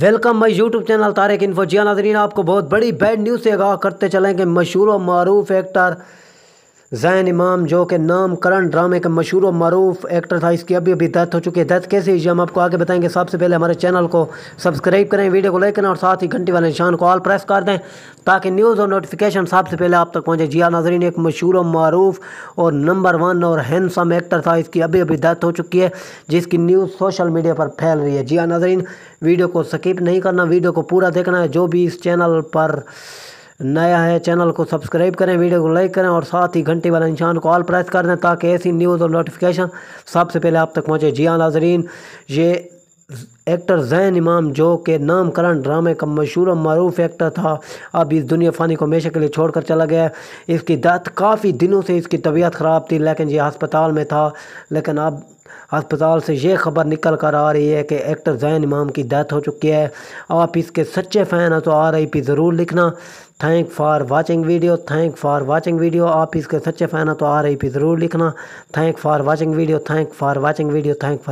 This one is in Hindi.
welcome my YouTube channel Tarak info जिया हाँ नाजरीन आपको बहुत बड़ी बैड न्यूज़ से आगाह करते चलें कि मशहूर और मरूफ एक्टर जैन इमाम जो कि करण ड्रामे का मशहूर और मरूफ एक्टर था इसकी अभी अभी डेथ हो चुकी है डेथ कैसे हम आपको आगे बताएंगे सबसे पहले हमारे चैनल को सब्सक्राइब करें वीडियो को लाइक करें और साथ ही घंटी वाले निशान को ऑल प्रेस कर दें ताकि न्यूज़ और नोटिफिकेशन सबसे पहले आप तक पहुँचे जिया नाजरीन एक मशहूर और मरूफ और नंबर वन और हैंडसम एक्टर था इसकी अभी अभी डेथ हो चुकी है जिसकी न्यूज़ सोशल मीडिया पर फैल रही है जिया नाजरीन वीडियो को स्किप नहीं करना वीडियो को पूरा देखना है जो भी इस चैनल पर નયા હે ચેનલ કો સબસ્ક્રાઇબ કરે વિડિયો કો લાઈક કરે ઓર સાથી ઘંટી વાલા નિશાન કો ઓલ પ્રેસ કર દે તાકે એસી ન્યુઝ ઓર નોટિફિકેશન સબસે પહેલે આપ તક પહોંચે જી હા નાઝરીન યે એક્ટર ઝૈન ઇмам જો કે નામ ક ラン ડ્રામે ક મશહોર મરૂફ એક્ટર થા આબ ઇસ દુનિયા ફાની કો હમેશકલે છોડકર ચલ ગયા હૈ ઇસકી દત કાફી દિનો સે ઇસકી તબિયત ખરાબ થી લેકિન યે હોસ્પિટલ મેં થા લેકિન આબ अस्पताल से ये खबर निकल कर आ रही है कि एक्टर जैन इमाम की डेथ हो चुकी है आप इसके सच्चे फ़ैन हैं तो आर आई पी ज़रूर लिखना thank for watching video thank for watching video आप इसके सच्चे फ़ैन हैं तो आर आई पी ज़रूर लिखना thank for watching video thank for watching video thank for